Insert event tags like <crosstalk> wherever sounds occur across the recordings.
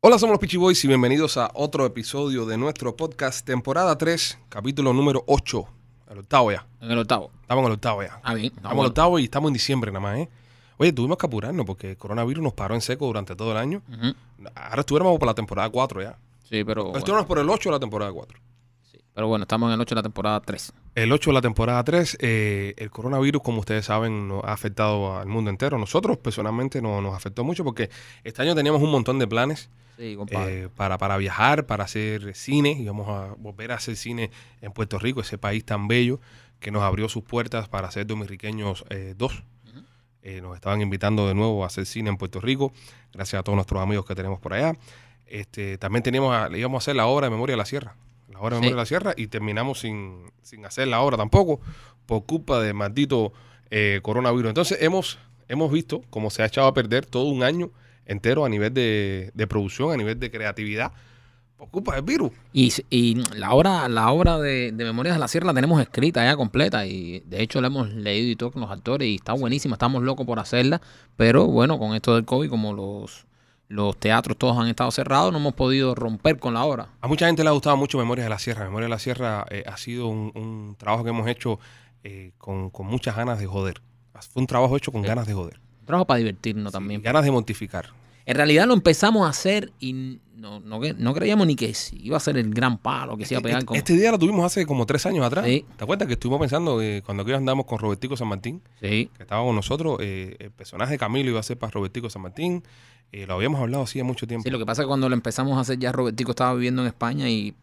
Hola, somos los Peachy Boys y bienvenidos a otro episodio de nuestro podcast, temporada 3, capítulo número 8. El octavo ya. En el octavo. Estamos en el octavo ya. Ah, bien. Estamos en el octavo y estamos en diciembre nada más, ¿eh? Oye, tuvimos que apurarnos porque el coronavirus nos paró en seco durante todo el año. Ahora estuviéramos para la temporada 4 ya. Sí, pero. Pero por el 8 de la temporada 4. sí. Pero bueno, estamos en el 8 de la temporada 3. El 8 de la temporada 3, eh, el coronavirus, como ustedes saben, nos ha afectado al mundo entero. Nosotros personalmente no, nos afectó mucho porque este año teníamos un montón de planes. Eh, para, para viajar, para hacer cine, y vamos a volver a hacer cine en Puerto Rico, ese país tan bello que nos abrió sus puertas para hacer Dominriqueños 2. Eh, eh, nos estaban invitando de nuevo a hacer cine en Puerto Rico, gracias a todos nuestros amigos que tenemos por allá. Este, también teníamos íbamos a hacer la obra de Memoria de la Sierra, la obra de Memoria de la Sierra, y terminamos sin, hacer la obra tampoco, por culpa del maldito coronavirus. Entonces hemos, hemos visto cómo se ha echado a perder todo un año entero a nivel de, producción, a nivel de creatividad, ocupa el virus. Y, la obra, la obra de, Memorias de la Sierra la tenemos escrita ya completa y de hecho la hemos leído y todo con los actores y está buenísima, estamos locos por hacerla, pero bueno, con esto del COVID, como los, los teatros todos han estado cerrados, no hemos podido romper con la obra. A mucha gente le ha gustado mucho Memorias de la Sierra. Memorias de la Sierra eh, ha sido un, trabajo que hemos hecho eh, con, muchas ganas de joder. Fue un trabajo hecho con eh, ganas de joder trabajo para divertirnos también. Ganas de montificar. En realidad lo empezamos a hacer y no, no, creíamos ni que iba a ser el gran palo que se iba a pegar. Este, con... Este día lo tuvimos hace como tres años atrás. ¿Te ¿Te acuerdas que estuvimos pensando eh, que cuando aquí andamos con Robertico San Martín? Sí. Que estaba con nosotros, eh, el personaje de Camilo iba a ser para Robertico San Martín. Eh, lo habíamos hablado así hacía mucho tiempo. Sí, lo que pasa es que cuando lo empezamos a hacer ya Robertico estaba viviendo en España y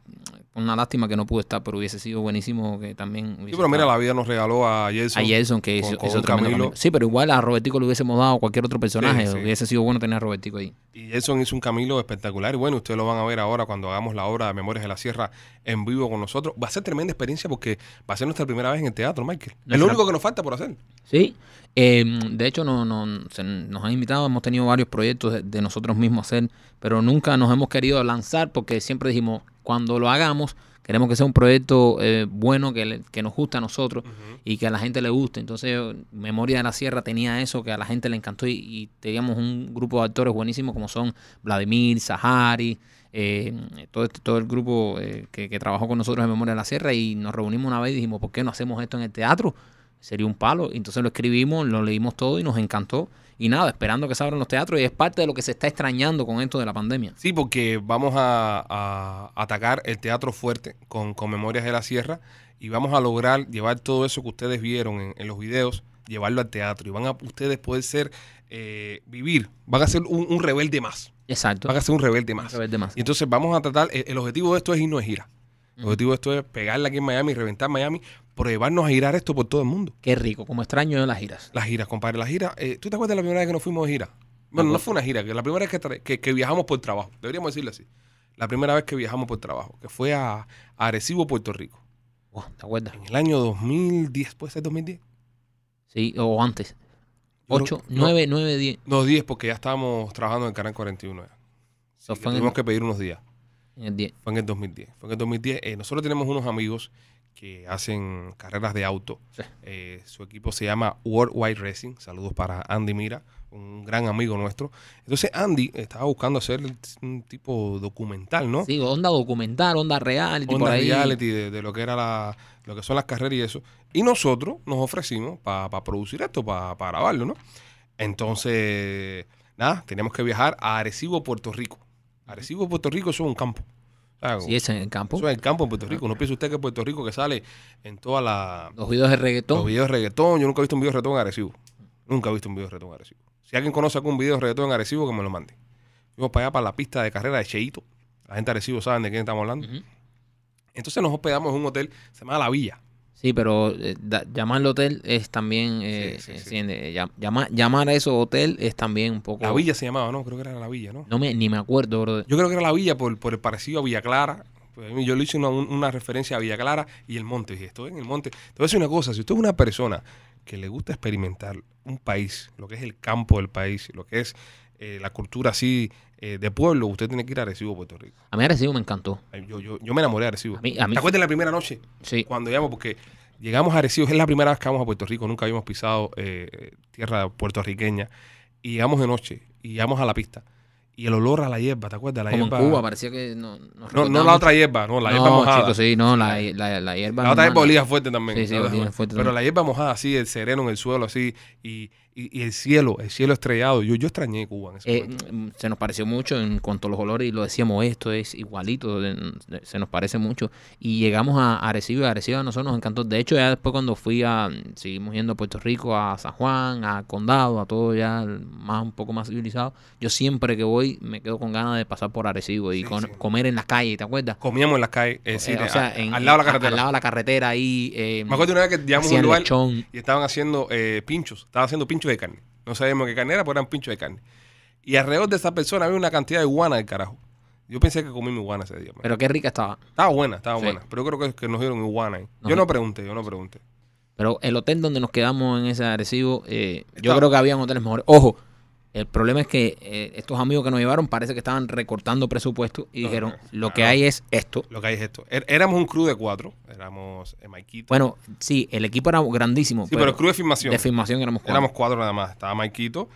una lástima que no pudo estar, pero hubiese sido buenísimo que también. Sí, pero mira, la vida nos regaló a Jason. A Jason, que con, hizo, Sí, pero igual a Robertico le hubiésemos dado a cualquier otro personaje. Hubiese sido bueno tener a Robertico ahí. Y Jason hizo un Camilo espectacular. bueno, ustedes lo van a ver ahora cuando hagamos la obra de Memorias de la Sierra en vivo con nosotros. Va a ser tremenda experiencia porque va a ser nuestra primera vez en el teatro, Michael. es lo único que nos falta por hacer. Sí. Em, de hecho, nos han invitado, hemos tenido varios proyectos de, de nosotros mismos hacer, pero nunca nos hemos querido lanzar porque siempre dijimos cuando lo hagamos, queremos que sea un proyecto eh, bueno, que, nos guste a nosotros y que a la gente le guste. Entonces, Memoria de la Sierra tenía eso que a la gente le encantó y, teníamos un grupo de actores buenísimos como son Vladimir, Sahari, eh, todo, este, todo el grupo eh, que, trabajó con nosotros en Memoria de la Sierra y nos reunimos una vez y dijimos, ¿por qué no hacemos esto en el teatro? Sería un palo. entonces lo escribimos, lo leímos todo y nos encantó y nada, esperando que se abran los teatros y es parte de lo que se está extrañando con esto de la pandemia. Sí, porque vamos a, atacar el teatro fuerte con, Memorias de la Sierra y vamos a lograr llevar todo eso que ustedes vieron en, los videos, llevarlo al teatro y van a ustedes poder ser, eh, vivir, van a ser un, rebelde más. Exacto. Van a ser un rebelde más. Un rebelde más. Y entonces vamos a tratar, e, el, objetivo de esto es irnos es gira. El objetivo de esto es pegarla aquí en Miami, reventar Miami, por llevarnos a girar esto por todo el mundo. Qué rico, como extraño las giras. Las giras, compadre, las giras. Eh, ¿Tú te acuerdas de la primera vez que nos fuimos de gira? Bueno, no fue una gira, que la primera vez que, que, viajamos por trabajo, deberíamos decirlo así. La primera vez que viajamos por trabajo, que fue a, a Arecibo, Puerto Rico. ¿Te acuerdas? En el año 2010, ¿puede ser 2010? Sí, o antes. 8, 9, 9, 10. No, 10, porque ya estábamos trabajando en Canal 41. que tuvimos que pedir unos días. En el 10. Fue en el 2010. Fue en el 2010. Eh, nosotros tenemos unos amigos que hacen carreras de auto. Eh, su equipo se llama Worldwide Racing. Saludos para Andy Mira, un gran amigo nuestro. Entonces Andy estaba buscando hacer un tipo documental, ¿no? Sí, onda documental, onda reality. Onda reality de, lo que era lo que son las carreras y eso. Y nosotros nos ofrecimos para producir esto, para grabarlo, ¿no? Entonces, nada, tenemos que viajar a Arecibo, Puerto Rico. Arecibo, Puerto Rico, es un campo si es en el campo. Eso es en el campo en Puerto Rico. No piensa usted que Puerto Rico que sale en todas las... Los videos de reggaetón. Los videos de reggaetón. Yo nunca he visto un video de reggaetón agresivo. Nunca he visto un video de reggaetón agresivo. Si alguien conoce algún video de reggaetón agresivo, que me lo mande. Fuimos para allá, para la pista de carrera de Cheito. La gente Arecibo saben de quién estamos hablando. Entonces nos hospedamos en un hotel, se llama La Villa. Sí, pero eh, llamarle al hotel es también. Eh, llamar a eso hotel es también un poco. La Villa se llamaba, ¿no? Creo que era La Villa, ¿no? no me, ni me acuerdo, Yo creo que era La Villa por, por el parecido a Villa Clara. Pues, yo le hice una, referencia a Villa Clara y el monte. Y estoy en el monte. Te voy a decir una cosa: si usted es una persona que le gusta experimentar un país, lo que es el campo del país, lo que es eh, la cultura así de pueblo, usted tiene que ir a Recibo, Puerto Rico. A mí Recibo me encantó. Yo, yo, yo me enamoré de Arecibo. ¿Te acuerdas de la primera noche? Sí. Cuando llamo, porque Llegamos a Arecibo, <laughs> es la primera vez que vamos a Puerto Rico, nunca habíamos pisado eh, tierra puertorriqueña. Y llegamos de noche y llegamos a la pista. Y el olor a la hierba, ¿te acuerdas? La Como hierba. En Cuba, parecía que no. No, la otra hierba, no, la hierba mojada. sí, no, la, la, hierba. La otra hierba olía fuerte también. Sí, sí, fuerte Pero la hierba mojada, así, el sereno en el suelo, así. Y, y, el cielo, el cielo estrellado. Yo, yo extrañé Cuba en ese eh, mm, Se nos pareció mucho en cuanto a los olores y lo decíamos, esto es igualito, se nos parece mucho. Y llegamos a Arecibo y Arecibo a nosotros nos encantó. De hecho, ya después cuando fui a, seguimos yendo a Puerto Rico, a San Juan, a Condado, a todo ya más un poco más civilizado, yo siempre que voy me quedo con ganas de pasar por Arecibo y comer en las calles, ¿te acuerdas? Comíamos en las calles, eh, eh, al lado de la carretera. Al lado de la carretera ahí. me una vez que llegamos y estaban haciendo pinchos, estaban haciendo pinchos de carne. No sabíamos qué carne era, pero eran pinchos de carne. Y alrededor de esa persona había una cantidad de iguana del carajo. Yo pensé que comí mi iguana ese día. Pero qué rica estaba. Estaba buena, estaba buena. Pero yo creo que, que nos dieron iguana Yo no pregunté, yo no pregunté. Pero el hotel donde nos quedamos en ese agresivo, eh, yo creo que había hoteles mejores. Ojo, el problema es que eh, estos amigos que nos llevaron parece que estaban recortando presupuesto y dijeron, lo que hay es esto. Lo que hay es esto. Er, éramos un crew de cuatro, éramos eh, Maikito. Bueno, sí, el equipo era grandísimo. Sí, pero, el crew de filmación. De filmación éramos cuatro. Éramos cuatro nada más. Estaba Maikito,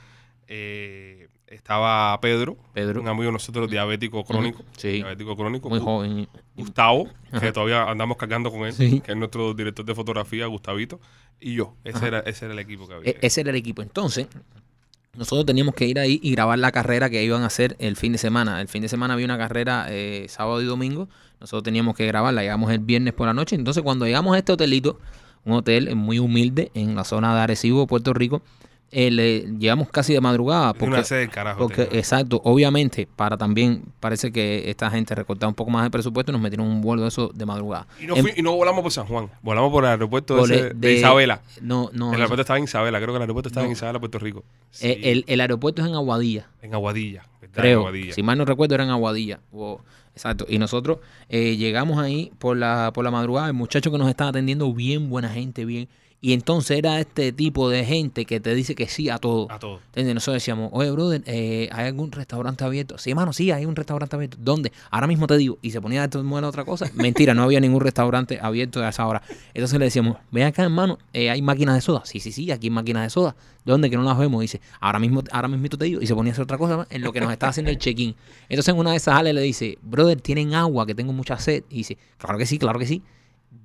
eh, estaba Pedro, Pedro, un amigo de nosotros diabético crónico. Sí. Diabético crónico. Muy joven. Gustavo, que todavía andamos cargando con él, que es nuestro director de fotografía, Gustavito, y yo. Ese, era, ese era el equipo que había. E, ese era el equipo. Entonces nosotros teníamos que ir ahí y grabar la carrera que iban a hacer el fin de semana. El fin de semana había una carrera eh, sábado y domingo. Nosotros teníamos que grabarla. Llegamos el viernes por la noche. Entonces, cuando llegamos a este hotelito, un hotel muy humilde en la zona de Arecibo, Puerto Rico, eh, llegamos casi de madrugada. Porque, Una exacto, obviamente, para también, parece que esta gente recortaba un poco más de presupuesto nos metieron un vuelo de eso de madrugada. Y no, em, volamos por San Juan, volamos por el aeropuerto de, Isabela. No, no. El aeropuerto estaba en Isabela, creo que el aeropuerto estaba en Isabela, Puerto Rico. Eh, el, aeropuerto es en Aguadilla. En Aguadilla, Si mal no recuerdo, era en Aguadilla. Exacto. Y nosotros eh, llegamos ahí por la, por la madrugada. El muchacho que nos estaba atendiendo, bien buena gente, bien y entonces era este tipo de gente que te dice que sí a todo. A todo. Entonces nosotros decíamos, oye, brother, eh, ¿hay algún restaurante abierto? Sí, hermano, sí, hay un restaurante abierto. ¿Dónde? Ahora mismo te digo. Y se ponía de todo otra cosa. <laughs> Mentira, no había ningún restaurante abierto a esa hora. Entonces le decíamos, ven acá, hermano, eh, ¿hay máquinas de soda? Sí, sí, sí, aquí hay máquinas de soda. ¿Dónde? Que no las vemos. dice, ahora mismo, ahora mismo te digo. Y se ponía a hacer otra cosa en lo que nos estaba haciendo el check-in. Entonces en una de esas alas le dice, brother, ¿tienen agua? Que tengo mucha sed. Y dice, claro que sí, claro que sí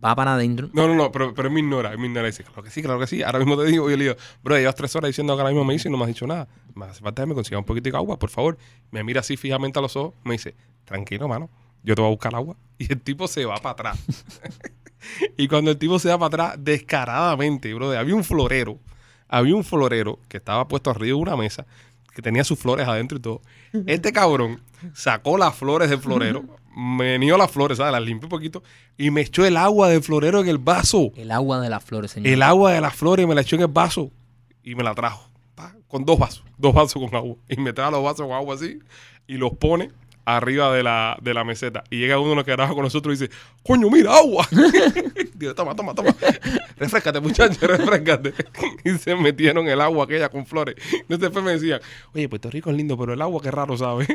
va para adentro. No, no, no, pero, pero él me ignora, Es ignora dice, claro que sí, claro que sí. Ahora mismo te digo, yo le digo, bro, llevas tres horas diciendo que ahora mismo me dice y no me has dicho nada. Me hace falta que me consiga un poquito de agua, por favor. Me mira así fijamente a los ojos, me dice, tranquilo, mano, yo te voy a buscar agua. <laughs> Y el tipo se va para atrás. <laughs> y cuando el tipo se va para atrás, descaradamente, bro, había un florero, había un florero que estaba puesto arriba de una mesa que tenía sus flores adentro y todo. Este cabrón sacó las flores del florero, Me menió las flores, ¿sabes? Las limpió un poquito y me echó el agua del florero en el vaso. El agua de las flores, señor. El agua de las flores Y me la echó en el vaso y me la trajo. con dos vasos, dos vasos con agua. Y me trajo los vasos con agua así y los pone arriba de la, de la meseta. Y llega uno Que los con nosotros y dice, coño, mira, agua. <laughs> toma, toma, toma. <laughs> refrescate, muchacho <laughs> refrescate. y se metieron el agua aquella con flores. Entonces después me decían, oye, Puerto Rico es lindo, pero el agua qué raro, sabe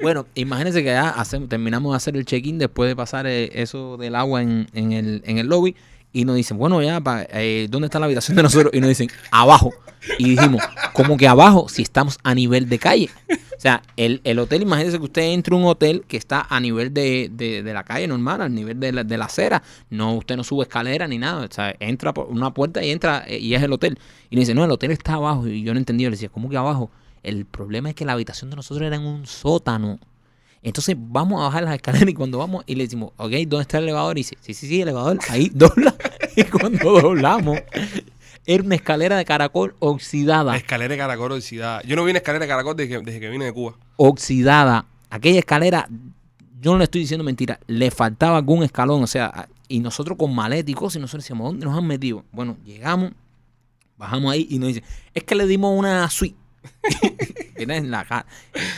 Bueno, imagínense que ya hacemos, terminamos de hacer el check-in después de pasar eh, eso del agua en, en, el, en el lobby y nos dicen, bueno, ya, eh, ¿dónde está la habitación de nosotros? Y nos dicen, abajo. Y dijimos, ¿cómo que abajo si estamos a nivel de calle? O sea, el, hotel, imagínense que usted entra a un hotel que está a nivel de, de, la calle normal, al nivel de la, de la, acera. No, usted no sube escalera ni nada. O sea, entra por una puerta y entra eh, y es el hotel. Y nos dice, no, el hotel está abajo. Y yo no entendí Le decía, ¿cómo que abajo? El problema es que la habitación de nosotros era en un sótano. Entonces vamos a bajar las escaleras y cuando vamos y le decimos, ok, ¿dónde está el elevador? Y dice, sí, sí, sí, elevador, ahí <laughs> dobla. y cuando doblamos, era una escalera de caracol oxidada. Escalera de caracol oxidada. Yo no vi una escalera de caracol desde que, vine de Cuba. Oxidada. Aquella escalera, yo no le estoy diciendo mentira, le faltaba algún escalón, o sea, y nosotros con maléticos y nosotros decíamos, ¿dónde nos han metido? Bueno, llegamos, bajamos ahí y nos dicen, es que le dimos una suite. <laughs> la cara.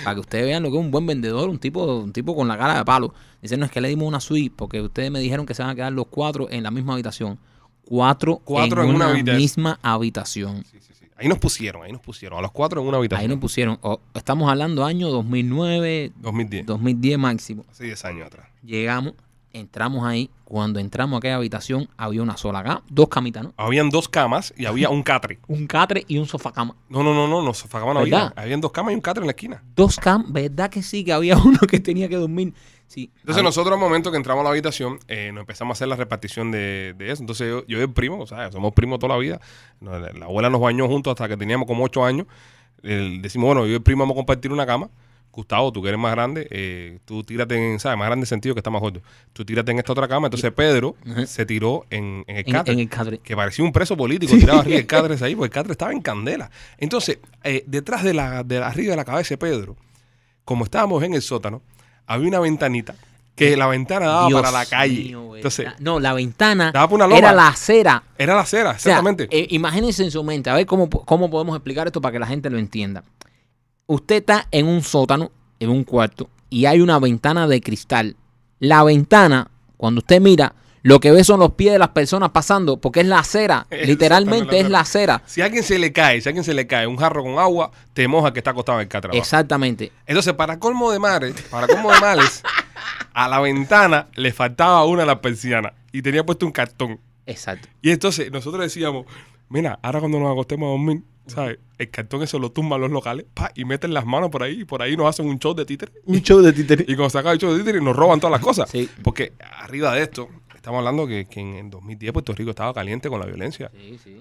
Para que ustedes vean lo que es un buen vendedor, un tipo, un tipo con la cara de palo. Dicen, no, es que le dimos una suite porque ustedes me dijeron que se van a quedar los cuatro en la misma habitación. Cuatro, en, una, misma habitación. Ahí nos pusieron, ahí nos pusieron. A los cuatro en una habitación. Ahí nos pusieron. estamos hablando año 2009. 2010. 2010 máximo. sí 10 años atrás. Llegamos. Entramos ahí. Cuando entramos a aquella habitación, había una sola cama, dos camitas, ¿no? Habían dos camas y había un catre. un catre y un sofá cama. No, no, no, no, no sofá no había. Habían dos camas y un catre en la esquina. Dos camas, ¿verdad que sí? Que había <laughs> uno que tenía que dormir. Sí. Entonces, nosotros al momento que entramos a la habitación, eh, nos empezamos a hacer la repartición de, eso. Entonces, yo, yo y el primo, o sea, somos primos toda la vida. La, abuela nos bañó juntos hasta que teníamos como ocho años. El, decimos, bueno, yo y el primo vamos a compartir una cama. Gustavo, tú que eres más grande, eh, tú tírate en, ¿sabes? Más grande sentido que está más gordo. Tú tírate en esta otra cama. Entonces Pedro se tiró en, el, cadre, en el cadre. Que parecía un preso político. Tiraba arriba el cadre ahí, porque el cadre estaba en candela. Entonces, eh, detrás de la, de arriba de la cabeza de Pedro, como estábamos en el sótano, había una ventanita que la ventana daba para la calle. Entonces, no, la ventana era la acera. Era la acera, exactamente. Eh, imagínense en su mente, a ver cómo, cómo podemos explicar esto para que la gente lo entienda usted está en un sótano, en un cuarto, y hay una ventana de cristal. La ventana, cuando usted mira, lo que ve son los pies de las personas pasando, porque es la acera, <laughs> literalmente es la acera. Si a alguien se le cae, si a alguien se le cae un jarro con agua, te moja que está acostado en el catrabajo. Exactamente. Entonces, para colmo de males, para colmo de males, <laughs> a la ventana le faltaba una la las y tenía puesto un cartón. Exacto. Y entonces nosotros decíamos, mira, ahora cuando nos acostemos a dormir, el cartón eso lo tumban los locales y meten las manos por ahí y por ahí nos hacen un show de títeres. Un show de <laughs> Y cuando se el show de títeres nos roban todas las cosas. Porque arriba de esto, estamos hablando que, que, en 2010 Puerto Rico estaba caliente con la violencia.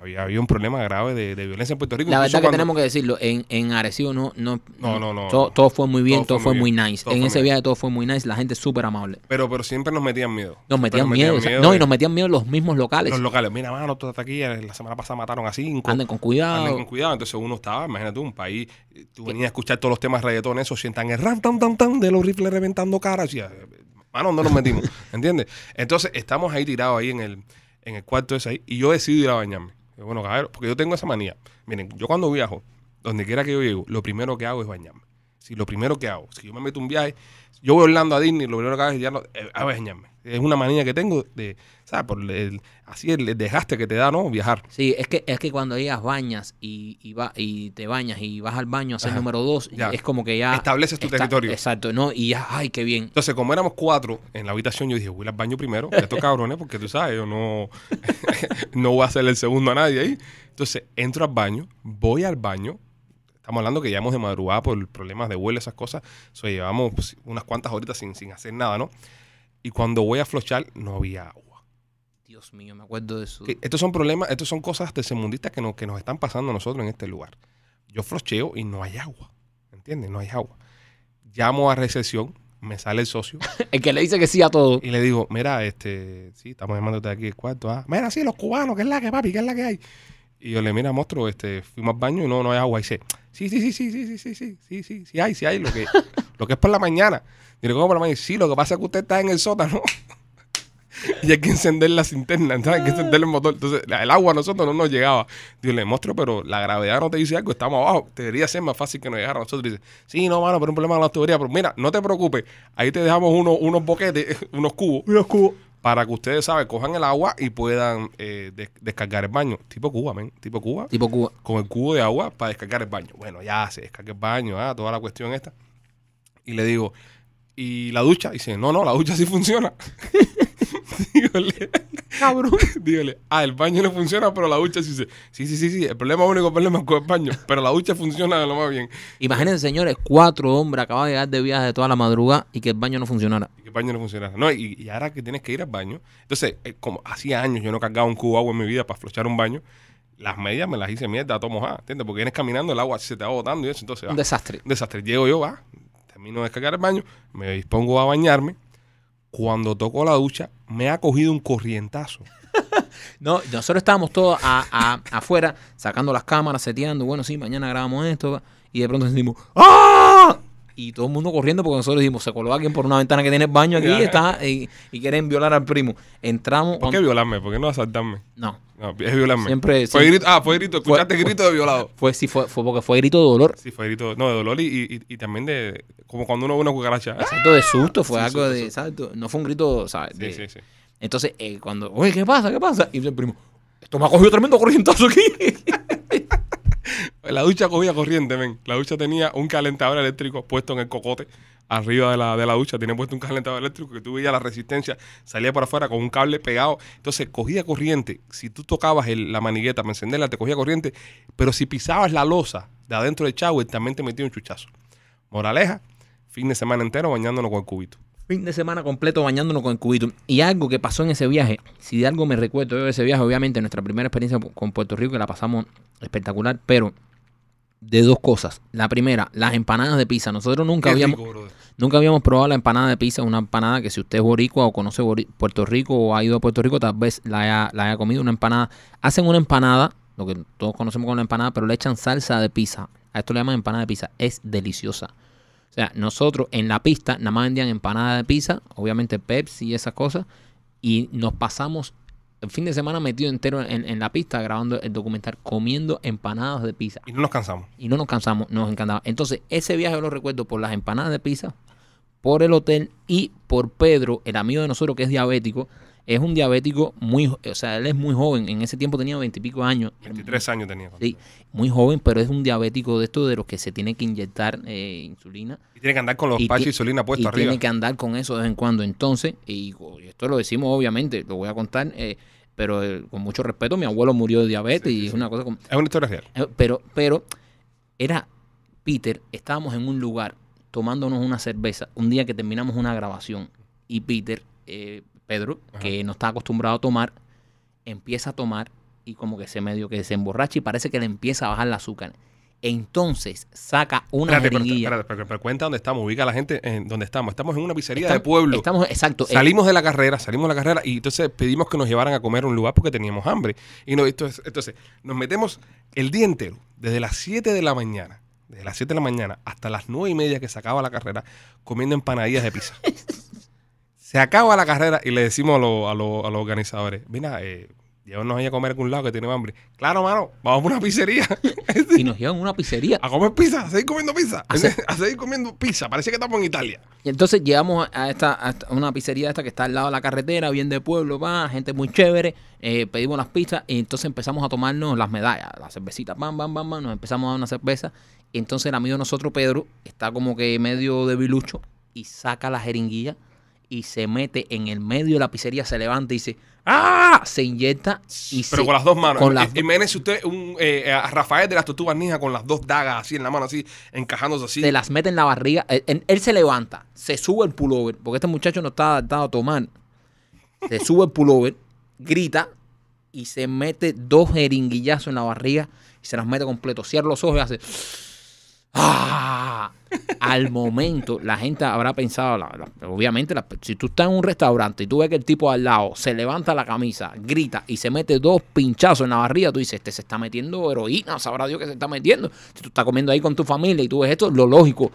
Había, había, un problema grave de, violencia en Puerto Rico. La verdad que tenemos que decirlo, en, en Arecibo no no, no, no, no, todo, fue muy bien, todo, fue, muy, nice. en ese viaje todo fue muy nice, la gente súper amable. Pero, pero siempre nos metían miedo. Nos metían, miedo, No, y nos metían miedo los mismos locales. Los locales, mira, mano, tú estás aquí, eh, la semana pasada mataron a cinco. Anden con cuidado. Anden con cuidado. Entonces uno estaba, imagínate, un país, eh, tú venías a escuchar todos los temas reggaetón, eso, sientan el ram, tam, tam, de los rifles reventando caras. Y, eh, mano, no nos metimos? ¿Entiendes? Entonces, estamos ahí tirados ahí en el, en el cuarto ese y yo decido ir a bañarme. bueno, cabrón, porque yo tengo esa manía. Miren, yo cuando viajo, donde quiera que yo llego, lo primero que hago es bañarme. Si lo primero que hago, si yo me meto un viaje, yo voy Orlando a Disney, lo primero que hago es, ya eh, a bañarme. Es una manía que tengo de, por el, así el desgaste que te da, ¿no? Viajar. Sí, es que, es que cuando llegas bañas y, va, y te bañas y vas al baño a ser número dos, es como que ya... Estableces tu territorio. Exacto, ¿no? Y ya, ay, qué bien. Entonces, como éramos cuatro en la habitación, yo dije, voy al baño primero, estos cabrones, porque tú sabes, yo no, <laughs> no voy a ser el segundo a nadie ahí. Entonces, entro al baño, voy al baño, estamos hablando que llevamos de madrugada por problemas de vuelo, esas cosas. So, llevamos pues, unas cuantas horitas sin, sin hacer nada, ¿no? Y cuando voy a flochar, no había Dios mío, me acuerdo de eso. Estos son problemas, estos son cosas tercermundistas que, que nos están pasando a nosotros en este lugar. Yo frocheo y no hay agua. ¿Entiendes? No hay agua. Llamo a recepción, me sale el socio. <laughs> el que le dice que sí a todo. Y le digo, mira, este, sí, estamos llamándote aquí el cuarto. Ah, mira, sí, los cubanos, ¿qué es la que, papi, que es la que hay. Y yo le mira, monstruo, este, fuimos al baño y no, no hay agua. Y dice, sí, sí, sí, sí, sí, sí, sí, sí, sí, sí, sí hay, sí hay, lo que, <laughs> lo que es por la mañana. Y le digo, por la mañana? Sí, lo que pasa es que usted está en el sótano. <laughs> <laughs> y hay que encender la cinterna hay que encender el motor. Entonces, el agua a nosotros no nos llegaba. yo le muestro, pero la gravedad no te dice algo, estamos abajo. debería ser más fácil que nos llegara nosotros. Dice, sí, no, mano, pero un problema con la teoría Pero mira, no te preocupes, ahí te dejamos unos, unos boquetes, <laughs> unos cubos. Unos cubos. Para que ustedes, ¿sabes? Cojan el agua y puedan eh, descargar el baño. Tipo Cuba, Tipo Cuba. Tipo Cuba. Con el cubo de agua para descargar el baño. Bueno, ya se descarga el baño, ah, toda la cuestión esta. Y le digo, ¿y la ducha? Y dice, no, no, la ducha sí funciona. <laughs> <laughs> dígale, ah, el baño no funciona, pero la ducha sí Sí, sí, sí, sí, el problema único problema es con el baño, pero la ducha funciona de lo más bien. Imagínense, señores, cuatro hombres acaban de llegar de viaje de toda la madrugada y que el baño no funcionara. Y que el baño no funcionara. No, y, ahora que tienes que ir al baño. Entonces, eh, como hacía años yo no cargaba un cubo de agua en mi vida para flochar un baño las medias me las hice mierda, todo mojado, ¿entiendes? Porque vienes caminando, el agua se te va botando y eso, entonces ah, Un desastre. desastre. Llego yo, va, termino de descargar el baño, me dispongo a bañarme, cuando tocó la ducha, me ha cogido un corrientazo. <laughs> no, nosotros estábamos todos afuera, sacando las cámaras, seteando, bueno, sí, mañana grabamos esto, y de pronto decimos, ¡ah! Y todo el mundo corriendo porque nosotros decimos se coló alguien por una ventana que tiene el baño aquí está, y, quieren violar al primo. Entramos... ¿Por qué violarme? ¿Por qué no asaltarme? No, no, es violarme. Siempre, fue Grito, ah, fue grito. Escuchaste grito de violado. Fue, sí, fue, fue, porque fue grito de dolor. Sí, fue grito no, de dolor y, y, y también de. Como cuando uno ve una cucaracha. Exacto, de susto. Fue algo de. Exacto, no fue un grito, ¿sabes? Sí, sí, sí. Entonces, eh, cuando. Oye, ¿qué pasa? ¿Qué pasa? Y el primo. Esto me ha cogido tremendo corrientazo aquí. <laughs> La ducha cogía corriente, ven. La ducha tenía un calentador eléctrico puesto en el cocote arriba de la, de la ducha, Tiene puesto un calentador eléctrico que tú veías la resistencia, salía para afuera con un cable pegado. Entonces cogía corriente. Si tú tocabas la manigueta para encenderla, te cogía corriente. Pero si pisabas la losa de adentro del shower, también te metía un chuchazo. Moraleja, fin de semana entero bañándonos con el cubito fin de semana completo bañándonos con el cubito. Y algo que pasó en ese viaje, si de algo me recuerdo de ese viaje, obviamente nuestra primera experiencia con Puerto Rico, que la pasamos espectacular, pero de dos cosas. La primera, las empanadas de pizza. Nosotros nunca habíamos nunca habíamos probado la empanada de pizza, una empanada que si usted es boricua o conoce Puerto Rico o ha ido a Puerto Rico, tal vez la haya, comido una empanada. Hacen una empanada, lo que todos conocemos como la empanada, pero le echan salsa de pizza. A esto le llaman empanada de pizza. Es deliciosa. O sea, nosotros en la pista nada más vendían empanadas de pizza, obviamente Pepsi y esas cosas, y nos pasamos el fin de semana metido entero en, en, la pista grabando el documental, comiendo empanadas de pizza. Y no nos cansamos. Y no nos cansamos, nos encantaba. Entonces, ese viaje lo recuerdo por las empanadas de pizza, por el hotel y por Pedro, el amigo de nosotros que es diabético, es un diabético muy, o sea, él es muy joven, en ese tiempo tenía veintipico años. Veintitrés años tenía. Sí, muy joven, pero es un diabético de esto de los que se tiene que inyectar eh, insulina. Y tiene que andar con los pachos de insulina puestos arriba. tiene que andar con eso de vez en cuando. Entonces, y, esto lo decimos obviamente, lo voy a contar, eh, pero eh, con mucho respeto, mi abuelo murió de diabetes y es una cosa como... Es una historia real. Pero, pero era, Peter, estábamos en un lugar tomándonos una cerveza un día que terminamos una grabación y Peter... Eh, Pedro, que no está acostumbrado a tomar, empieza a tomar y como que se medio que se emborracha y parece que le empieza a bajar el azúcar. Entonces saca una espérate, Pero, cuenta dónde estamos, ubica a la gente en dónde estamos. Estamos en una pizzería de pueblo. Estamos, exacto. Salimos de la carrera, salimos de la carrera y entonces pedimos que nos llevaran a comer un lugar porque teníamos hambre. Y entonces, entonces nos metemos el día entero, desde las 7 de la mañana, desde las 7 de la mañana hasta las 9 y media que se la carrera, comiendo empanadillas de pizza. <laughs> Se acaba la carrera y le decimos a, los organizadores, mira, eh, llévanos a comer con algún lado que tiene hambre. Claro, mano, vamos a una pizzería. <laughs> y nos llevan a una pizzería. A comer pizza, a seguir comiendo pizza. A, <laughs> seguir comiendo pizza. Parece que estamos en Italia. Y entonces llegamos a, esta, a una pizzería esta que está al lado de la carretera, bien de pueblo, va, gente muy chévere. Eh, pedimos las pizzas y entonces empezamos a tomarnos las medallas, las cervecitas, bam, bam, bam, bam. Nos empezamos a dar una cerveza. Y entonces el amigo de nosotros, Pedro, está como que medio debilucho y saca la jeringuilla y se mete en el medio de la pizzería, se levanta y dice, ¡ah! Se inyecta y Pero con las dos manos. Y las usted eh, a Rafael de las Tortugas Ninja con las dos dagas así en la mano, así, encajándose así. Se las mete en la barriga. E, él, se levanta, se sube el pullover, porque este muchacho no está adaptado a tomar. Se sube el pullover, grita y se mete dos jeringuillazos en la barriga y se las mete completo. Cierra los ojos y hace... ¡Ah! al momento la gente habrá pensado, obviamente, si tú estás en un restaurante y tú ves que el tipo al lado se levanta la camisa, grita y se mete dos pinchazos en la barriga, tú dices, este se está metiendo heroína, sabrá Dios que se está metiendo. Si tú estás comiendo ahí con tu familia y tú ves esto, lo lógico.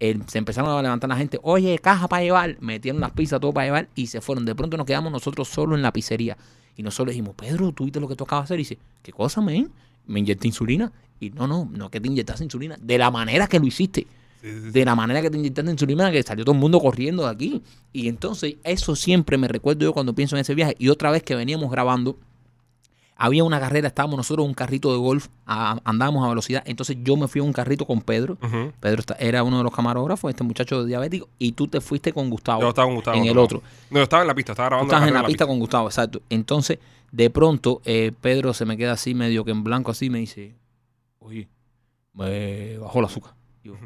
se empezaron a levantar la gente, oye, caja para llevar, metieron las pizzas, todo para llevar y se fueron. De pronto nos quedamos nosotros solos en la pizzería. Y nosotros dijimos, Pedro, tú viste lo que tocaba hacer. Y dice, ¿qué cosa, men? me inyecté insulina y no, no, no que te inyectaste insulina, de la manera que lo hiciste. De la manera que te inyectaste insulina, que salió todo el mundo corriendo de aquí. Y entonces, eso siempre me recuerdo yo cuando pienso en ese viaje. Y otra vez que veníamos grabando, había una carrera, estábamos nosotros en un carrito de golf, andábamos a velocidad. Entonces yo me fui a un carrito con Pedro. Pedro era uno de los camarógrafos, este muchacho diabético, y tú te fuiste con Gustavo. Yo estaba con Gustavo. En el otro. No, estaba en la pista, estaba grabando. estabas en la, pista, con Gustavo, exacto. Entonces, de pronto, eh, Pedro se me queda así, medio que en blanco, así, me dice, oye, me bajó el azúcar. Y yo,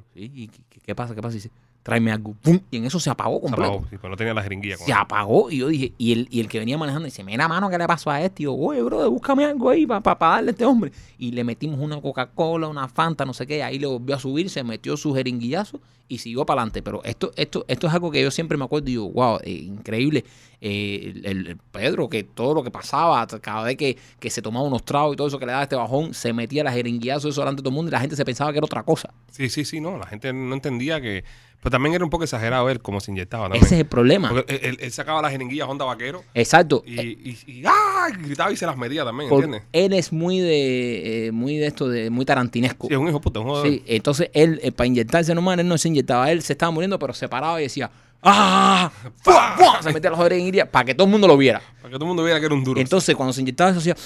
qué, pasa? ¿Qué pasa? dice, traeme algo. Y en eso se apagó Se apagó, tenía la jeringuilla. Se apagó y yo dije, y el, y el que venía manejando dice, mira mano, ¿qué le pasó a este? Y yo, oye, bro búscame algo ahí para darle a este hombre. Y le metimos una Coca-Cola, una Fanta, no sé qué, ahí le volvió a subir, se metió su jeringuillazo y siguió para adelante. Pero esto, esto, esto es algo que yo siempre me acuerdo y digo, wow, eh, increíble eh, el, Pedro, que todo lo que pasaba, cada vez que, se tomaba unos tragos y todo eso que le daba este bajón, se metía la jeringuillazo eso delante de todo el mundo y la gente se pensaba que era otra cosa. Sí, sí, sí, no, la gente no entendía que... Pero también era un poco exagerado ver cómo se inyectaba. Ese es el problema. él, sacaba las jeringuillas Honda Vaquero. Exacto. Y, ¡ah! gritaba y se las medía también, Él es muy de eh, muy de esto, de muy tarantinesco. es un hijo puto, un Sí, entonces él, eh, para inyectarse nomás, él no se inyectaba. Él se estaba muriendo, pero se paraba y decía, ¡Ah! ah, ah, ah. Se metía la joder en Iria para que todo el mundo lo viera. Para que todo el mundo viera que era un duro. Entonces, cuando se inyectaba, eso hacía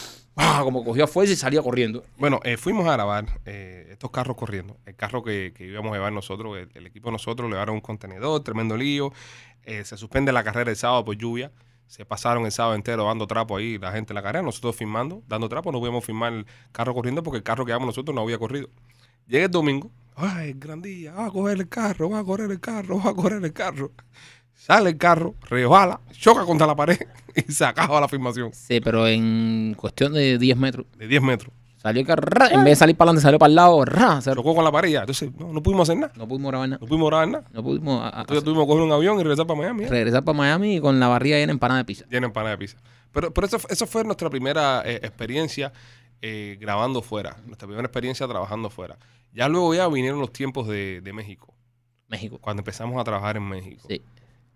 como cogió a fuerza y salía corriendo. Bueno, eh, fuimos a grabar eh, estos carros corriendo. El carro que, íbamos a llevar nosotros, el, equipo de nosotros, le un contenedor, tremendo lío. Eh, se suspende la carrera el sábado por lluvia. Se pasaron el sábado entero dando trapo ahí, la gente en la carrera, nosotros firmando dando trapo. No a firmar el carro corriendo porque el carro que llevamos nosotros no había corrido. Llega el domingo, ay, grandía, va a coger el carro, va a correr el carro, va a correr el carro. Sale el carro, rebala, choca contra la pared <laughs> y se acaba la filmación. Sí, pero en cuestión de 10 metros. De 10 metros. Salió el carro, en vez de salir para adelante, salió para el lado, ra, se chocó con la pared. Entonces, no, pudimos hacer nada. No pudimos grabar nada. No pudimos grabar nada. No pudimos. Entonces, tuvimos que coger un avión y regresar para Miami. ¿eh? Regresar para Miami y con la barriga llena de empanada de pizza. Llena de empanada de pizza. Pero, esa eso, eso fue nuestra primera eh, experiencia eh, grabando fuera, nuestra primera experiencia trabajando fuera. Ya luego ya vinieron los tiempos de, México. México. Cuando empezamos a trabajar en México. Sí.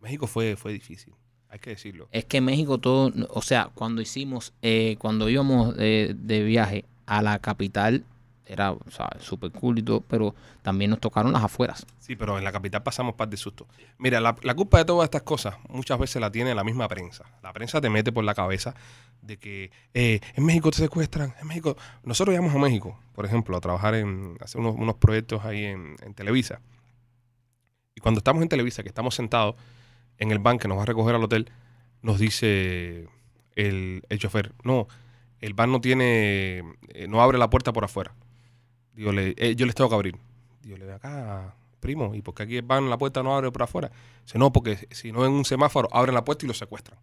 México fue, fue difícil. Hay que decirlo. Es que México todo, o sea, cuando hicimos, eh, cuando íbamos de, viaje a la capital, era, súper cool y todo, pero también nos tocaron las afueras. Sí, pero en la capital pasamos par de susto. Mira, la, la culpa de todas estas cosas muchas veces la tiene la misma prensa. La prensa te mete por la cabeza de que eh, en México te secuestran, en México. Nosotros íbamos a México, por ejemplo, a trabajar en, hacer unos, proyectos ahí en, Televisa. Y cuando estamos en Televisa, que estamos sentados en el van que nos va a recoger al hotel, nos dice el, chofer, no, el van no tiene, eh, no abre la puerta por afuera. Eh, yo les tengo que abrir. Digo, le acá, primo, ¿y por qué aquí el van la puerta no abre por afuera? Dice, no, porque si no en un semáforo abren la puerta y lo secuestran.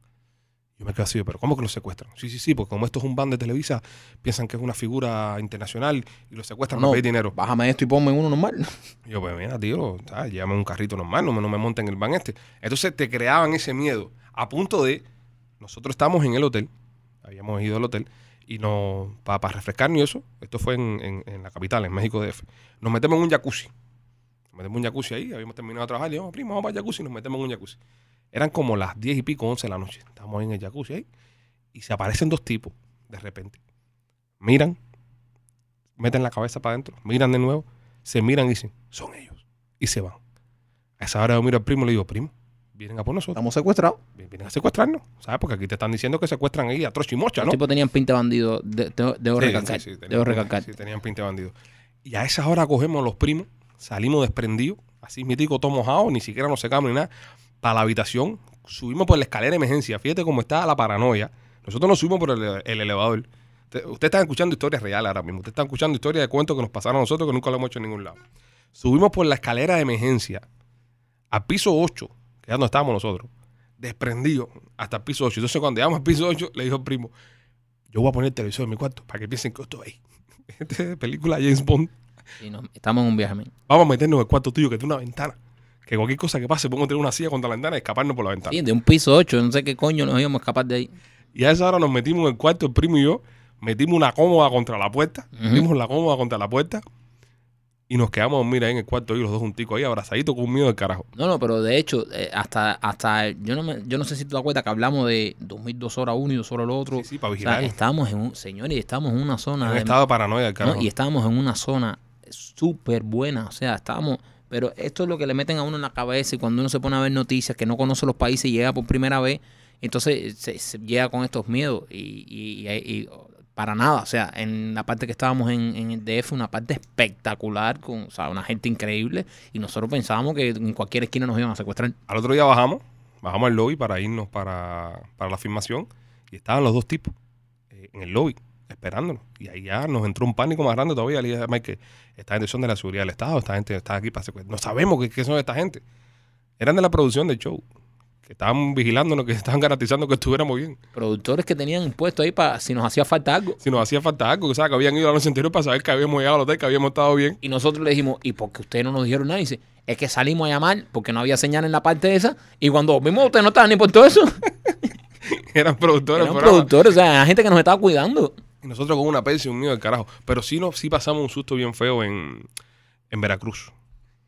Yo me quedo así, pero ¿cómo que lo secuestran? Sí, sí, sí, porque como esto es un ban de Televisa, piensan que es una figura internacional y lo secuestran no, hay dinero. Bájame esto y ponme uno normal. Yo, pues mira, tío, ah, llévame un carrito normal, no me, no en el ban este. Entonces te creaban ese miedo a punto de, nosotros estamos en el hotel, habíamos ido al hotel, y no para refrescarnos y eso, esto fue en, en, la capital, en México DF, nos metemos en un jacuzzi metemos un jacuzzi ahí, habíamos terminado de trabajar. Le digo, primo, vamos para jacuzzi y nos metemos en un jacuzzi. Eran como las 10 y pico, 11 de la noche. Estamos en el jacuzzi ahí y se aparecen dos tipos de repente. Miran, meten la cabeza para adentro, miran de nuevo, se miran y dicen, son ellos. Y se van. A esa hora yo miro al primo y le digo, primo, vienen a por nosotros. Estamos secuestrados. Vienen a secuestrarnos, ¿sabes? Porque aquí te están diciendo que secuestran ahí a trocho y mocha, ¿no? Los tipos tenían pinta de bandido, de, de, debo sí, Sí, sí, Sí, tenían pinta bandido. Y a esa hora cogemos los primos, Salimos desprendidos, así mítico, todo mojado, ni siquiera nos secamos ni nada, para la habitación. Subimos por la escalera de emergencia. Fíjate cómo está la paranoia. Nosotros nos subimos por el, elevador. Ustedes están escuchando historias reales ahora mismo. Ustedes están escuchando historias de cuentos que nos pasaron a nosotros que nunca lo hemos hecho en ningún lado. Subimos por la escalera de emergencia al piso 8, que ya no estábamos nosotros, desprendidos hasta el piso 8. Entonces, cuando llegamos al piso 8, le dijo el primo: Yo voy a poner el televisor en mi cuarto para que piensen que estoy <laughs> esto es película James Bond estamos en un viaje, Vamos a meternos en el cuarto tuyo que tiene una ventana. Que cualquier cosa que pase, pongo tener una silla contra la ventana y escaparnos por la ventana. Sí, de un piso 8, no sé qué coño nos íbamos a escapar de ahí. Y a esa hora nos metimos en el cuarto, el primo y yo. Metimos una cómoda contra la puerta. Metimos la cómoda contra la puerta. Y nos quedamos a dormir ahí en el cuarto, Y los dos junticos ahí, abrazaditos con miedo del carajo. No, no, pero de hecho, eh, hasta, hasta yo no yo no sé si tú te acuerdas que hablamos de dos horas uno y dos horas lo otro. Sí, sí, para vigilar. estábamos en un, señores, estamos en una zona. estado paranoia Y estamos en una zona súper buena. O sea, estábamos. Pero esto es lo que le meten a uno en la cabeza y cuando uno se pone a ver noticias que no conoce los países y llega por primera vez, entonces se, llega con estos miedos y, para nada. O sea, en la parte que estábamos en, el DF, una parte espectacular, con una gente increíble y nosotros pensábamos que en cualquier esquina nos iban a secuestrar. Al otro día bajamos, bajamos al lobby para irnos para, la filmación y estaban los dos tipos eh, en el lobby esperándonos. Y ahí ya nos entró un pánico más grande todavía. Le esta gente son de la seguridad del Estado, esta gente está aquí para secuestrar. No sabemos qué, son esta gente. Eran de la producción del show, que estaban vigilándonos, que estaban garantizando que estuviéramos bien. Productores que tenían puesto ahí para si nos hacía falta algo. Si nos hacía falta algo, o sea, que habían ido a los centenarios para saber que habíamos llegado al hotel, que habíamos estado bien. Y nosotros le dijimos, ¿y porque qué ustedes no nos dijeron nada? dice, es que salimos a llamar porque no había señal en la parte esa. Y cuando vimos, ustedes no estaban ni por todo eso. <laughs> eran productores. Eran productores, o sea, la gente que nos estaba cuidando nosotros con una Pepsi, un niño del carajo. Pero sí, no, sí pasamos un susto bien feo en, Veracruz.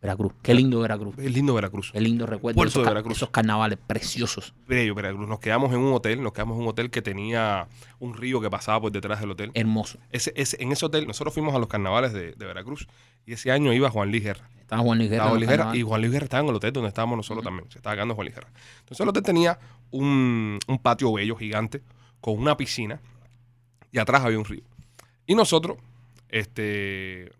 Veracruz. Qué lindo Veracruz. Es lindo Veracruz. el lindo recuerdo. esos, de Veracruz. Esos carnavales preciosos. Bello Veracruz. Nos quedamos en un hotel, nos quedamos en un hotel que tenía un río que pasaba por detrás del hotel. Hermoso. Ese, en ese hotel, nosotros fuimos a los carnavales de, Veracruz y ese año iba Juan Ligera. Estaba Juan Ligera. y Juan Ligera estaba en el hotel donde estábamos nosotros también. Se estaba quedando Juan Ligera. Entonces el hotel tenía un, un patio bello, gigante, con una piscina atrás había un río. Y nosotros, este,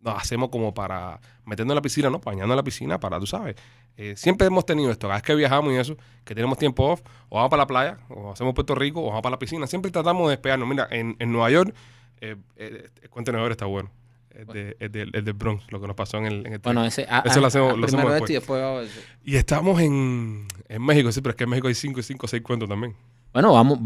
nos hacemos como para meternos en la piscina, ¿no? Pañando en la piscina, para, tú sabes. Eh, siempre hemos tenido esto, cada vez que viajamos y eso, que tenemos tiempo off, o vamos para la playa, o hacemos Puerto Rico, o vamos para la piscina. Siempre tratamos de despegarnos. Mira, en, Nueva York, eh, eh, el contenedor está bueno. El, del Bronx, lo que nos pasó en el, Bueno, ese, eso ah, ah, ah, lo hacemos, este y, después estamos en, en México, sí, pero es que en México hay 5 y cinco, seis cuentos también. Bueno, vamos,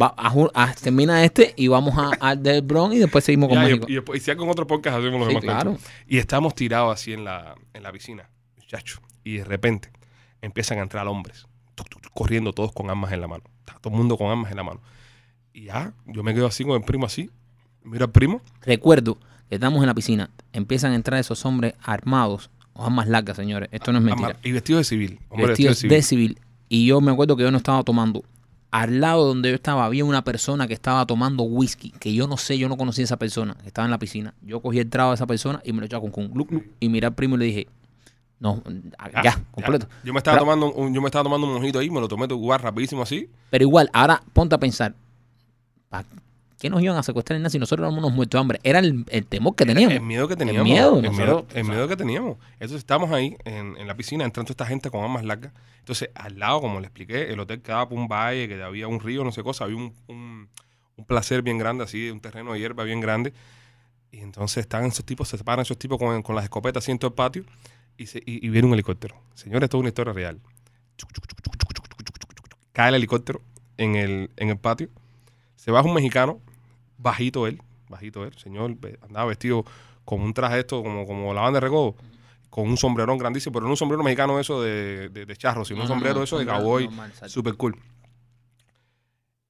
a, termina este y vamos a, al del Bronx y después seguimos con Y, y, después, si con otro podcast hacemos los demás. Claro. Y estamos tirados así en la, en la piscina, muchachos. Y de repente empiezan a entrar hombres, corriendo todos con armas en la mano. todo el mundo con armas en la mano. Y ya, yo me quedo así con el primo así. Mira al primo. Recuerdo que estamos en la piscina. Empiezan a entrar esos hombres armados o armas largas, señores. Esto no es mentira. y vestidos de civil. vestidos de civil. Y yo me acuerdo que yo no estaba tomando al lado donde yo estaba había una persona que estaba tomando whisky, que yo no sé, yo no conocía a esa persona, que estaba en la piscina. Yo cogí el trago de esa persona y me lo echaba con un y miré al primo y le dije, no, ah, ya, completo. Yo, me estaba tomando un, yo me estaba tomando un mojito ahí, me lo tomé de rapidísimo así. Pero igual, ahora ponte a pensar, que nos iban a secuestrar nada si nosotros éramos unos muertos de hambre? Era el, el temor que teníamos. el miedo que teníamos. El miedo, el miedo, que teníamos. Entonces estamos ahí en, en la piscina, entrando esta gente con armas largas. Entonces, al lado, como le expliqué, el hotel quedaba por un valle, que había un río, no sé cosa, había un, un, un placer bien grande, así, un terreno de hierba bien grande. Y entonces están esos tipos, se separan esos tipos con, con las escopetas así en todo el patio y, se, y viene un helicóptero. Señores, esto es una historia real. Cae el helicóptero en el, en el patio. Se baja un mexicano bajito él, bajito él, señor, andaba vestido con un traje esto como, como la banda de recodo, con un sombrerón grandísimo, pero no un sombrero mexicano eso de, de, charro, sino un sombrero eso de cowboy, super cool.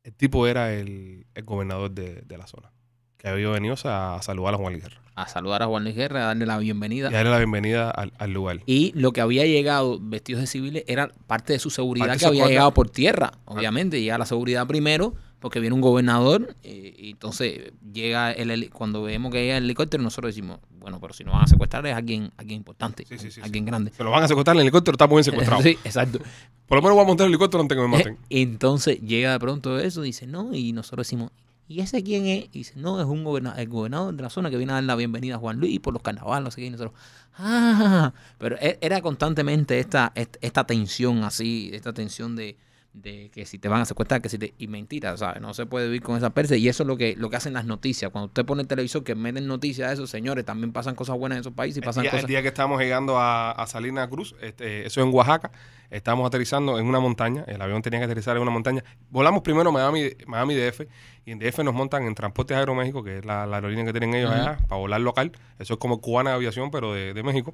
El tipo era el, el gobernador de, la zona, que había venido a, saludar a Juan Liguerra... A saludar a Juan Liguerra... a darle la bienvenida. Y darle la bienvenida al, lugar. Y lo que había llegado vestidos de civiles era parte de su seguridad que había llegado por tierra, obviamente. Llega la seguridad primero porque viene un gobernador eh, y entonces llega el cuando vemos que llega el helicóptero nosotros decimos bueno pero si nos van a secuestrar es alguien alguien importante alguien grande se lo van a secuestrar el helicóptero está muy bien secuestrado <laughs> sí exacto por lo menos voy a montar el helicóptero antes que me maten <laughs> entonces llega de pronto eso dice no y nosotros decimos ¿Y ese quién es? Y dice, no, es un gobernador, el gobernador de la zona que viene a dar la bienvenida a Juan Luis por los carnavales, no sé qué, y nosotros, ah, pero e-, era constantemente esta, esta tensión así, esta tensión de, de que si te van a secuestrar, que si te... Y mentira, ¿sabes? No se puede vivir con esa pérdida. Y eso es lo que, lo que hacen las noticias. Cuando usted pone el televisor que meten noticias de esos señores, también pasan cosas buenas en esos países y pasan el día, El día que estamos llegando a, a Salina Cruz, este, eso en Oaxaca, estábamos aterrizando en una montaña, el avión tenía que aterrizar en una montaña. Volamos primero a Miami, Miami DF y en DF nos montan en Transportes Aeroméxico, que es la, aerolínea que tienen ellos allá, para volar local. Eso es como cubana de aviación, pero de, México,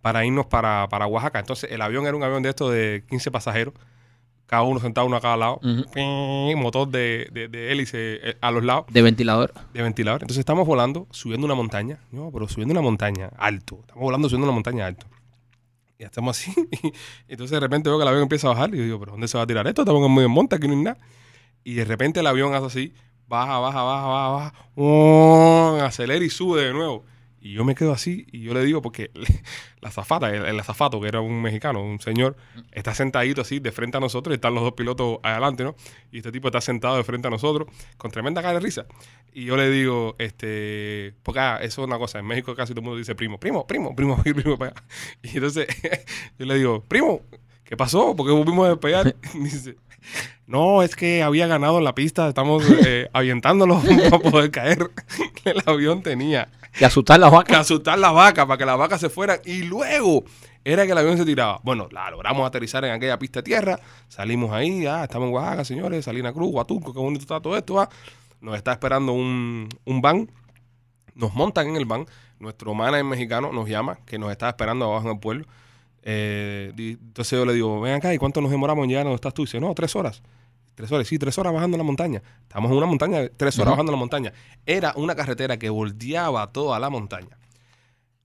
para irnos para, para Oaxaca. Entonces el avión era un avión de estos de 15 pasajeros cada uno sentado uno a cada lado, motor de, hélice eh, a los lados. De ventilador. De ventilador. Entonces estamos volando, subiendo una montaña, no, pero subiendo una montaña alto. Estamos volando, subiendo una montaña alto. Y estamos así. <laughs> entonces de repente veo que el avión empieza a bajar y yo digo, pero ¿dónde se va a tirar esto? Estamos muy en monta, monte, aquí no hay nada. Y de repente el avión hace así, baja, baja, baja, baja, baja, acelera y sube de nuevo. Y yo me quedo así y yo le digo, porque la zafata, el, el, azafato, que era un mexicano, un señor, está sentadito así de frente a nosotros, están los dos pilotos adelante, ¿no? Y este tipo está sentado de frente a nosotros, con tremenda cara de risa. Y yo le digo, este, porque eso es una cosa, en México casi todo el mundo dice primo, primo, primo, primo, primo, primo, primo. Y entonces yo le digo, primo, ¿qué pasó? ¿Por qué volvimos a despegar? <laughs> <laughs> dice, no, es que había ganado en la pista, estamos eh, <laughs> para poder caer. el avión tenía. Que asustar las vacas. Que asustar las vacas para que las vacas se fueran. Y luego era que el avión se tiraba. Bueno, la logramos aterrizar en aquella pista de tierra. Salimos ahí, estamos en Oaxaca, señores, Salina Cruz, Huatulco, qué bonito está todo esto. Nos está esperando un, un van. Nos montan en el van. Nuestro manager mexicano nos llama, que nos está esperando abajo en el pueblo eh, entonces yo le digo, ven acá, ¿y cuánto nos demoramos en llegar donde estás tú? dice, no, tres horas. Tres horas, sí, tres horas bajando la montaña. Estamos en una montaña, tres horas bajando la montaña. Era una carretera que volteaba toda la montaña.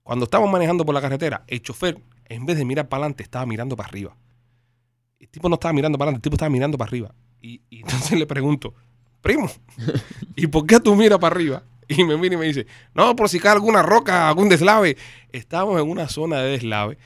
Cuando estábamos manejando por la carretera, el chofer, en vez de mirar para adelante, estaba mirando para arriba. El tipo no estaba mirando para adelante, el tipo estaba mirando para arriba. Y, y <laughs> entonces le pregunto, primo, ¿y por qué tú miras para arriba? Y me mira y me dice, no, por si cae alguna roca, algún deslave. Estábamos en una zona de deslave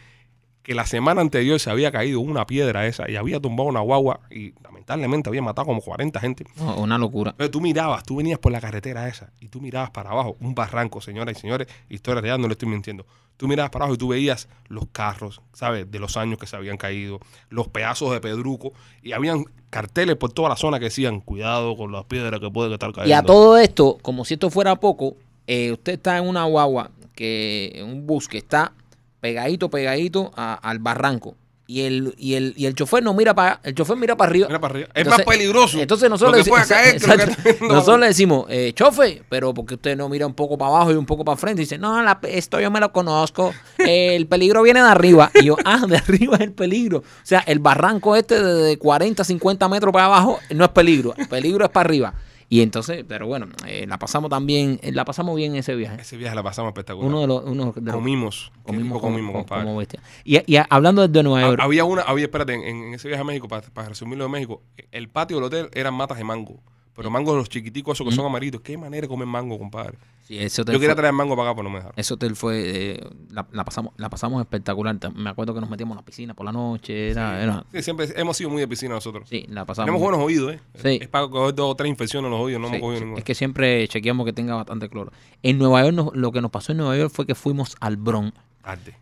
que la semana anterior se había caído una piedra esa y había tumbado una guagua y lamentablemente había matado como 40 gente. una locura. Pero tú mirabas, tú venías por la carretera esa y tú mirabas para abajo, un barranco, señoras y señores, historia real, no le estoy mintiendo. Tú mirabas para abajo y tú veías los carros, ¿sabes? De los años que se habían caído, los pedazos de pedruco y habían carteles por toda la zona que decían, cuidado con las piedras que pueden estar cayendo. Y a todo esto, como si esto fuera poco, eh, usted está en una guagua, que en un bus que está pegadito, pegadito al barranco. Y el, y, el, y el chofer no mira para el chofer mira para arriba. es más peligroso. Entonces nosotros, le, decimos, nosotros le decimos, eh, chofer, pero porque usted no mira un poco para abajo y un poco para frente. dice, no, esto yo me lo conozco. El peligro viene de arriba. Y yo, ah, de arriba es el peligro. O sea, el barranco este de, de 40, 50 metros para abajo no es peligro. El peligro es para arriba. Y entonces, pero bueno, eh, la pasamos también, eh, la pasamos bien ese viaje. Ese viaje la pasamos espectacular. Uno de los, uno comimos, comimos, compadre. Y, hablando de nuevo York. Había una, había, espérate, en, en ese viaje a México, para, para resumirlo de México, el patio del hotel eran matas de mango. Pero mangos los chiquiticos, esos que son ¿Mm? amaritos. Qué manera de comer mango, compadre. Yo quería traer mango para acá, pero no me dejaron. Ese hotel fue. Eh, la, pasamos, la pasamos espectacular. Me acuerdo que nos metíamos en la piscina por la noche. sí. siempre hemos sido muy de piscina nosotros. sí la pasamos. Tenemos buenos oídos, ¿eh? Sí. Es para coger dos o tres infecciones en los oídos, no Sí, Es que siempre chequeamos que tenga bastante cloro. En Nueva York, lo que nos pasó en Nueva York fue que fuimos al Bronx.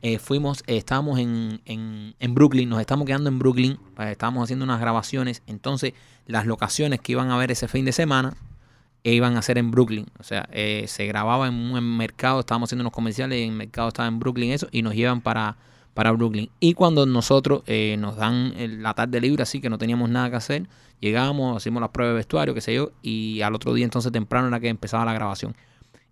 Eh, fuimos, eh, estábamos en, en, Brooklyn, nos estamos quedando en Brooklyn, eh, estábamos haciendo unas grabaciones, entonces las locaciones que iban a ver ese fin de semana iban a ser en Brooklyn, o sea, se grababa en un mercado, estábamos haciendo unos comerciales, en el mercado estaba en Brooklyn eso, y nos llevan para, para Brooklyn. Y cuando nosotros nos dan la tarde libre, así que no teníamos nada que hacer, llegábamos, hacíamos las pruebas de vestuario, qué sé yo, y al otro día entonces temprano era que empezaba la grabación.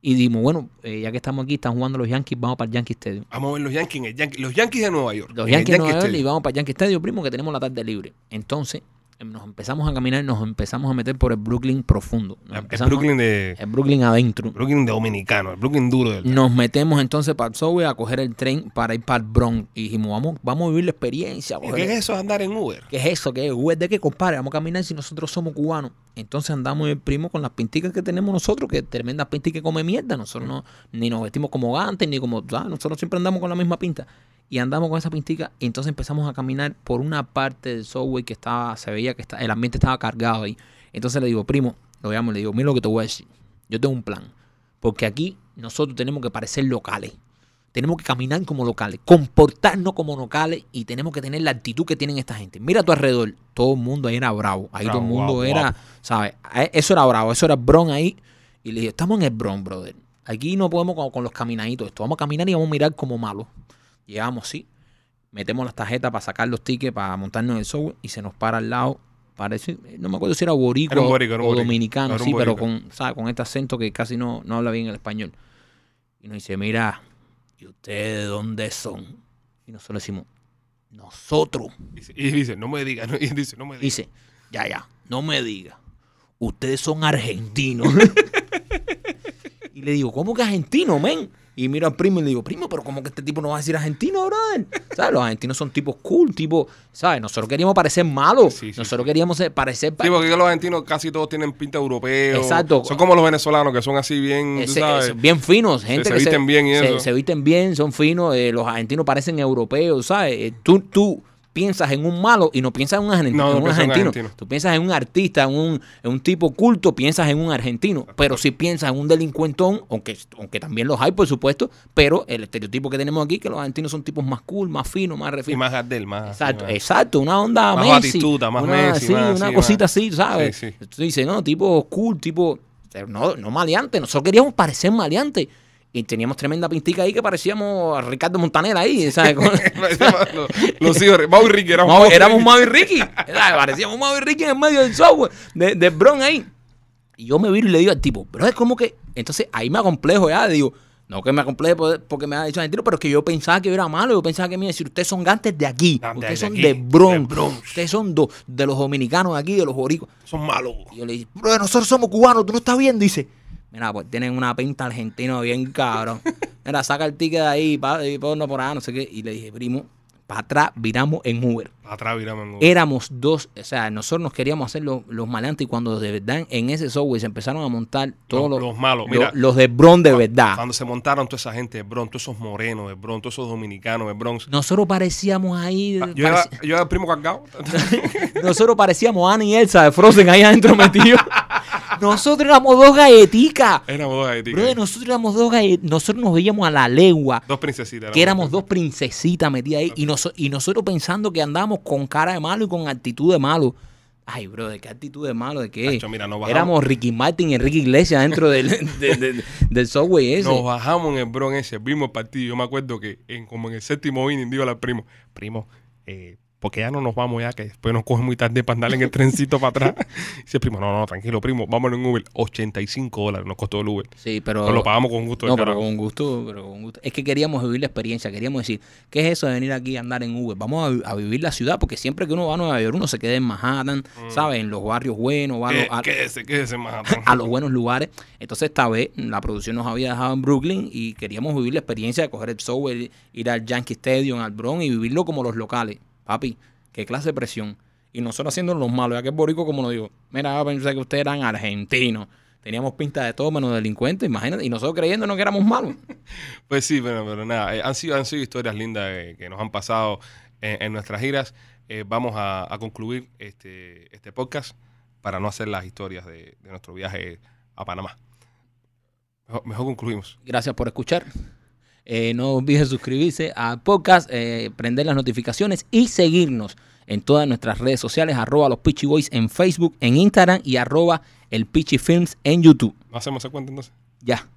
Y dijimos, bueno, eh, ya que estamos aquí, están jugando los Yankees, vamos para el Yankee Stadium. Vamos a ver los Yankees, en el Yankee, los Yankees de Nueva York. Los Yankees de Nueva York y vamos para el Yankee Stadium, primo, que tenemos la tarde libre. Entonces, Em, nos empezamos a caminar, nos empezamos a meter por el Brooklyn profundo. El Brooklyn de... El Brooklyn adentro. Brooklyn dominicano, el Brooklyn duro. Del... Nos metemos entonces para el Subway a coger el tren para ir para el Bronx. Y dijimos, vamos, vamos a vivir la experiencia. ¿Qué es eso andar en Uber? ¿Qué es eso? ¿Qué Uber? ¿De qué compare? Vamos a caminar si nosotros somos cubanos. Entonces andamos el primo con las pinticas que tenemos nosotros, que tremendas pintas que come mierda. Nosotros no, ni nos vestimos como gantes, ni como... Ah, nosotros siempre andamos con la misma pinta y andamos con esa pintica y entonces empezamos a caminar por una parte del software que estaba, se veía que está, el ambiente estaba cargado ahí. Entonces le digo, primo, lo veamos le digo, mira lo que te voy a decir, yo tengo un plan, porque aquí nosotros tenemos que parecer locales. Tenemos que caminar como locales, comportarnos como locales y tenemos que tener la actitud que tienen esta gente. Mira a tu alrededor, todo el mundo ahí era bravo. Ahí todo el mundo era, ¿sabes? Eso era bravo, eso era Bron ahí. Y le dije, estamos en el Bron, brother. Aquí no podemos con, con los caminaditos. Esto vamos a caminar y vamos a mirar como malos. Llegamos, sí, metemos las tarjetas para sacar los tickets, para montarnos en el software y se nos para al lado. Parece, eh, no me acuerdo si era boricua o, dominicano, sí, pero con, con este acento que casi no, no habla bien el español. Y nos dice, mira, ¿y ustedes de dónde son? Y nosotros decimos, nosotros. Y dice, no me diga, no, <laughs> y dice, no me diga. Dice, ya, ya, no me diga. Ustedes son argentinos. <laughs> y le digo, ¿cómo que argentino, men? Y miro al primo y le digo, primo, pero cómo que este tipo no va a decir argentino, ahora <laughs> ¿Sabes? Los argentinos son tipos cool, tipo, ¿sabes? Nosotros queríamos parecer malos. Nosotros queríamos parecer. Sí, porque los argentinos casi todos tienen pinta europeo. Exacto. Son como los venezolanos que son así bien. bien finos, gente. Se, visten bien y se, eso. se visten bien, son finos. Eh, los argentinos parecen europeos, ¿sabes? Eh, tú, tú piensas en un malo y no piensas en un, argentino. en Tú piensas en un artista, en un, en un, tipo culto, piensas en un argentino. Pero si piensas en un delincuentón, aunque, aunque también los hay, por supuesto, pero el estereotipo que tenemos aquí, que los argentinos son tipos más cool, más finos, más refinados. Y más Gardel, más. Exacto, exacto una onda más más una, Sí, una cosita así, ¿sabes? Sí, Tú dices, no, tipo cool, tipo. No, no maleante, nosotros queríamos parecer maleante y teníamos tremenda pintica ahí que parecíamos a Ricardo Montaner ahí, ¿sabes? <laughs> los, los hijos, Mau y Ricky, éramos Mau, y Ricky, parecíamos Mau y Ricky en el medio del software, de, Bron ahí. Y yo me viro y le digo al tipo, pero es como que, entonces ahí me acomplejo ya, digo, no que me acompleje porque me ha dicho tiro, pero es que yo pensaba que yo era malo. Yo pensaba que, a decir ustedes son gantes de aquí, ustedes son de, Bron, ustedes son de los dominicanos de aquí, de los boricos. Son malos. Y yo le dije, pero nosotros somos cubanos, tú no estás viendo. dice, Mira, pues tienen una pinta argentina bien cabrón. <laughs> Mira, saca el ticket de ahí, pa, y ponlo por ahí, no sé qué. Y le dije, primo, para atrás viramos en Uber. Para atrás viramos en Uber. Éramos dos, o sea, nosotros nos queríamos hacer los, los malantes y cuando de verdad en ese software se empezaron a montar todos los, malos, los, de Bron de verdad. Cuando se montaron toda esa gente de Bron, todos esos morenos de Bron, todos esos dominicanos de Bronx. Nosotros parecíamos ahí. Ah, yo, era, yo, primo cargado. <laughs> nosotros parecíamos Annie y Elsa de Frozen ahí adentro metidos. <laughs> Nosotros éramos dos galleticas. Éramos dos galleticas. Bro, nosotros éramos dos Nosotros nos veíamos a la legua. Dos princesitas. Que éramos dos princesitas metidas ahí. Y, nosotros pensando que andábamos con cara de malo y con actitud de malo. Ay, bro, ¿de qué actitud de malo? ¿De qué? Éramos Ricky Martin y Enrique Iglesias dentro del, <laughs> del software ese. Nos bajamos en el bron ese, vimos el partido. Yo me acuerdo que como en el séptimo inning digo la primo, primo, eh, porque ya no nos vamos ya, que después nos coge muy tarde para andar en el trencito para atrás. dice <laughs> dice, primo, no, no, tranquilo, primo, vámonos en Uber. 85 dólares nos costó el Uber. Sí, pero... lo pagamos con gusto. No, pero con gusto, pero con gusto. Es que queríamos vivir la experiencia, queríamos decir, ¿qué es eso de venir aquí a andar en Uber? Vamos a, vivir la ciudad, porque siempre que uno va a Nueva York, uno se queda en Manhattan, mm. ¿sabes? En los barrios buenos, a, quédese, en Manhattan. a los buenos lugares. Entonces, esta vez, la producción nos había dejado en Brooklyn y queríamos vivir la experiencia de coger el software, ir al Yankee Stadium, al Bronx y vivirlo como los locales. Papi, qué clase de presión. Y nosotros haciéndonos los malos. Ya que es borico, como lo digo, mira, pensé que ustedes eran argentinos. Teníamos pinta de todo menos delincuentes, imagínate. Y nosotros creyéndonos que éramos malos. <laughs> pues sí, pero, nada. Eh, han, sido, han sido historias lindas eh, que nos han pasado en, nuestras giras. Eh, vamos a, concluir este, este podcast para no hacer las historias de, nuestro viaje a Panamá. mejor concluimos. Gracias por escuchar. Eh, no olviden suscribirse a podcast, eh, prender las notificaciones y seguirnos en todas nuestras redes sociales, arroba los pitchy Boys en Facebook, en Instagram y arroba el pitchy Films en YouTube. hacemos esa cuenta entonces? Ya.